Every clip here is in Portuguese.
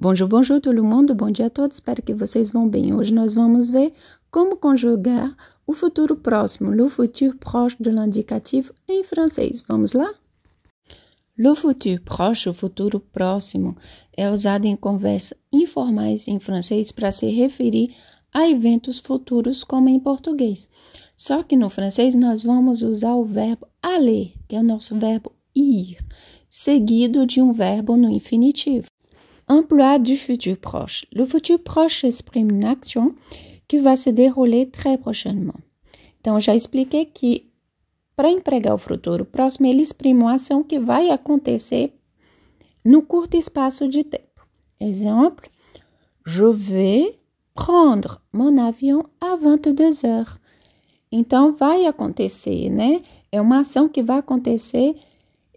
Bonjour, bonjour todo mundo, bom dia a todos, espero que vocês vão bem. Hoje nós vamos ver como conjugar o futuro próximo, le futur proche de indicativo em francês. Vamos lá? Le futur proche, o futuro próximo, é usado em conversas informais em francês para se referir a eventos futuros, como em português. Só que no francês nós vamos usar o verbo aller, que é o nosso verbo ir, seguido de um verbo no infinitivo. Emploi du futur proche. Le futur proche exprime une action que vai se desenrolar très prochainement. Então, já expliquei que para empregar o futuro próximo, ele exprime uma ação que vai acontecer no curto espaço de tempo. Exemplo: Je vais prendre mon avion à 22 heures. Então, vai acontecer, né? É uma ação que vai acontecer.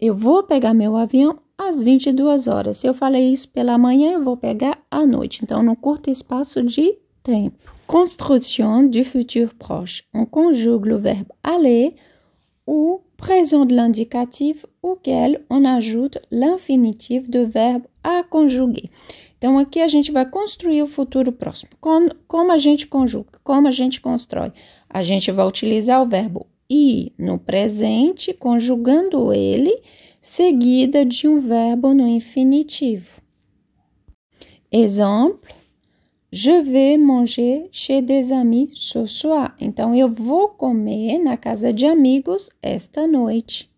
Eu vou pegar meu avião às 22 horas. Se eu falei isso pela manhã, eu vou pegar à noite. Então, num curto espaço de tempo. Construction du futur proche. On conjugue le verbe aller ou présent de l'indicatif auquel on ajoute l'infinitif do verbo a conjuguer. Então, aqui a gente vai construir o futuro próximo. Como, como a gente conjuga? Como a gente constrói? A gente vai utilizar o verbo ir no presente, conjugando ele seguida de um verbo no infinitivo. Exemplo: Je vais manger chez des amis ce soir. Então, eu vou comer na casa de amigos esta noite.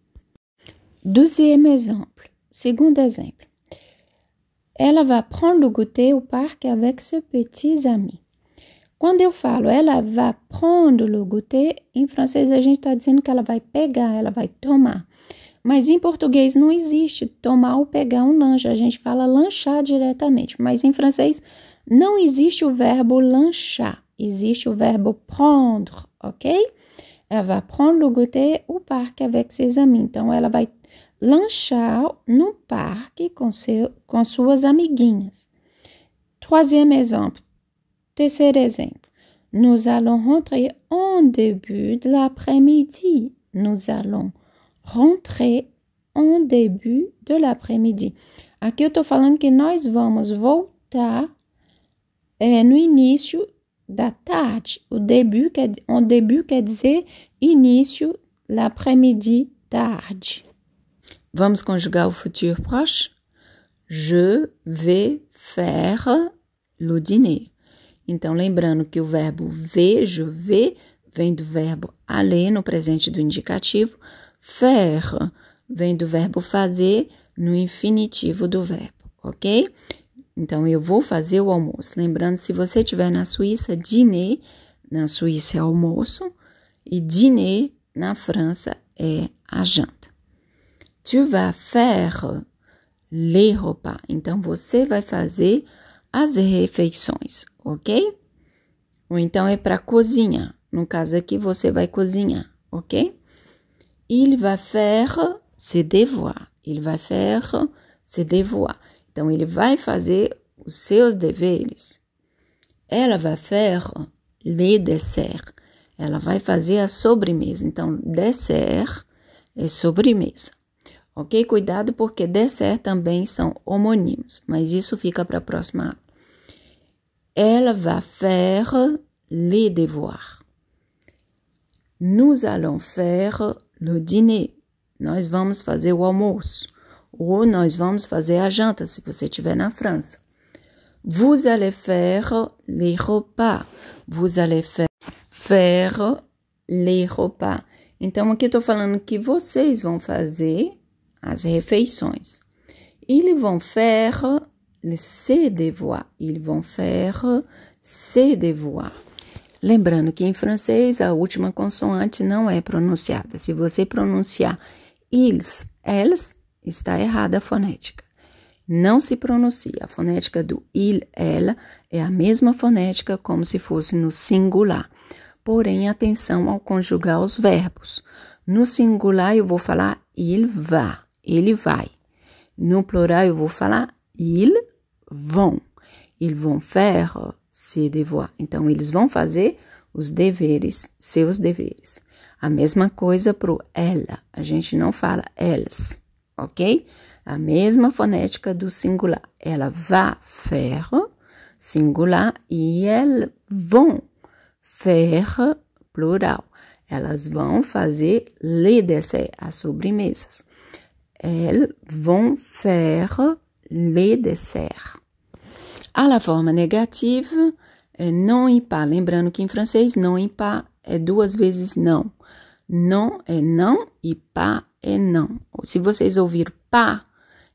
Deuxième exemplo. Segundo exemplo. Ela vai prendre le goûter au parc avec ses petits amis. Quando eu falo ela vai prendre le goûter, em francês a gente está dizendo que ela vai pegar, ela vai tomar. Mas em português não existe tomar ou pegar um lanche, a gente fala lanchar diretamente. Mas em francês não existe o verbo lanchar, existe o verbo prendre, ok? Ela vai prendre o goûter o parque avec ses amis. Então ela vai lanchar no parque com, seu, com suas amiguinhas. Troisième exemplo. Terceiro exemplo. Nous allons rentrer en début de l'après-midi. Nous allons rentrer en début de l'après-midi. Aqui eu estou falando que nós vamos voltar é, no início da tarde. O début quer, on début quer dizer início, l'après-midi, tarde. Vamos conjugar o futuro proche? Je vais faire le dîner. Então, lembrando que o verbo vejo, ver, vem do verbo aller no presente do indicativo. Faire vem do verbo fazer no infinitivo do verbo, ok? Então, eu vou fazer o almoço. Lembrando, se você estiver na Suíça, dîner, na Suíça é almoço, e dîner, na França, é a janta. Tu vas faire les repas. Então, você vai fazer as refeições, ok? Ou então é para cozinhar. No caso aqui, você vai cozinhar, ok? Il va faire ses devoirs. Il va faire ses devoirs. Então, ele vai fazer os seus deveres. Ela vai faire le dessert. Ela vai fazer a sobremesa. Então, dessert é sobremesa. Ok? Cuidado porque dessert também são homônimos. mas isso fica para a próxima aula. Ela vai faire les devoirs. Nous allons faire le dîner, nós vamos fazer o almoço, ou nós vamos fazer a janta, se você estiver na França. Vous allez faire les repas. Vous allez faire, faire les repas. Então, aqui estou falando que vocês vão fazer as refeições. Ils vont faire ses devoirs. Ils vont faire ses devoirs. Lembrando que em francês a última consoante não é pronunciada. Se você pronunciar ils, elles, está errada a fonética. Não se pronuncia. A fonética do il, ela é a mesma fonética como se fosse no singular. Porém, atenção ao conjugar os verbos. No singular eu vou falar il va, ele vai. No plural eu vou falar ils vão. Ils vont faire, se devoir. Então, eles vão fazer os deveres, seus deveres. A mesma coisa o ela. A gente não fala elas, ok? A mesma fonética do singular. Ela vai ferro singular, e elles vão ferro plural. Elas vão fazer le dessert é, as sobremesas. Elles vão faire le dessert. Há a forma negativa, é não e pas. Lembrando que em francês, não e pas é duas vezes não. Não é não e pas é não. Se vocês ouvir pas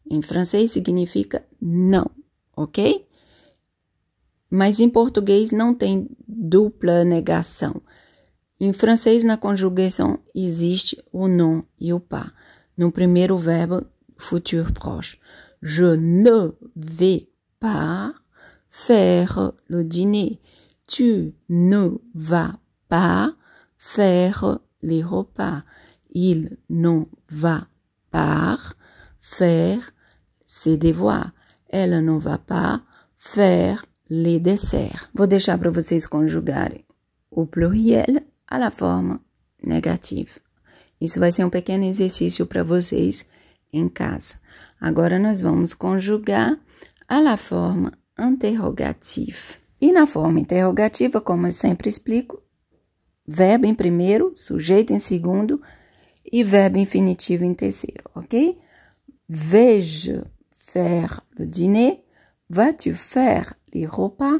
em francês, significa não, ok? Mas em português não tem dupla negação. Em francês, na conjugação, existe o não e o pas. No primeiro verbo, futuro proche. Je ne vais pas faire le dîner. Tu ne vas pas faire les repas. Il ne va pas faire ses devoirs. Ela não vai pas faire les desserts. Vou deixar para vocês conjugarem o pluriel à forma negativa. Isso vai ser um pequeno exercício para vocês em casa. Agora nós vamos conjugar à forma interrogativo E na forma interrogativa, como eu sempre explico, verbo em primeiro, sujeito em segundo e verbo infinitivo em terceiro, ok? Vais-je faire le dîner? Vas-tu faire les repas?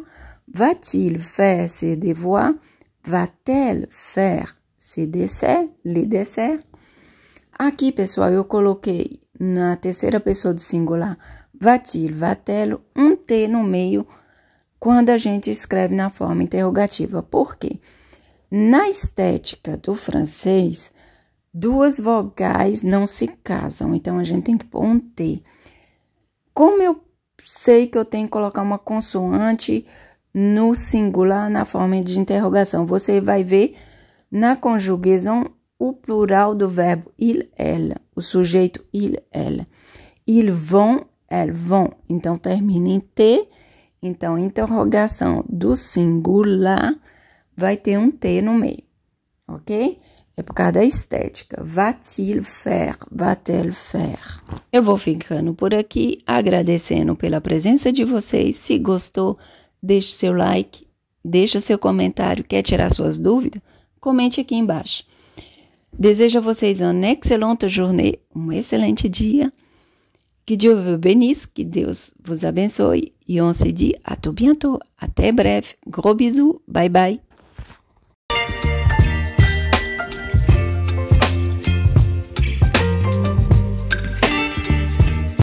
Va-t-il faire ses devoirs? Va-t-elle faire ses desserts? Les desserts? Aqui, pessoal, eu coloquei na terceira pessoa do singular va-t-il, va-t-elle, um T no meio quando a gente escreve na forma interrogativa. Por quê? Na estética do francês, duas vogais não se casam, então a gente tem que pôr um T. Como eu sei que eu tenho que colocar uma consoante no singular na forma de interrogação, você vai ver na conjugação o plural do verbo il, ela, o sujeito il, ela. Ils vão, elles vão. Então, termina em T. Então, interrogação do singular vai ter um T no meio, ok? É por causa da estética. Va-t-il faire? Va-t-elle faire? Eu vou ficando por aqui, agradecendo pela presença de vocês. Se gostou, deixe seu like, deixe seu comentário. Quer tirar suas dúvidas? Comente aqui embaixo. Desejo a vocês uma excelente journée, um excelente dia Que Dieu vous bénisse, que Dieu vous abençoe. Et on se dit à tout bientôt, à très bref. Gros bisous, bye bye.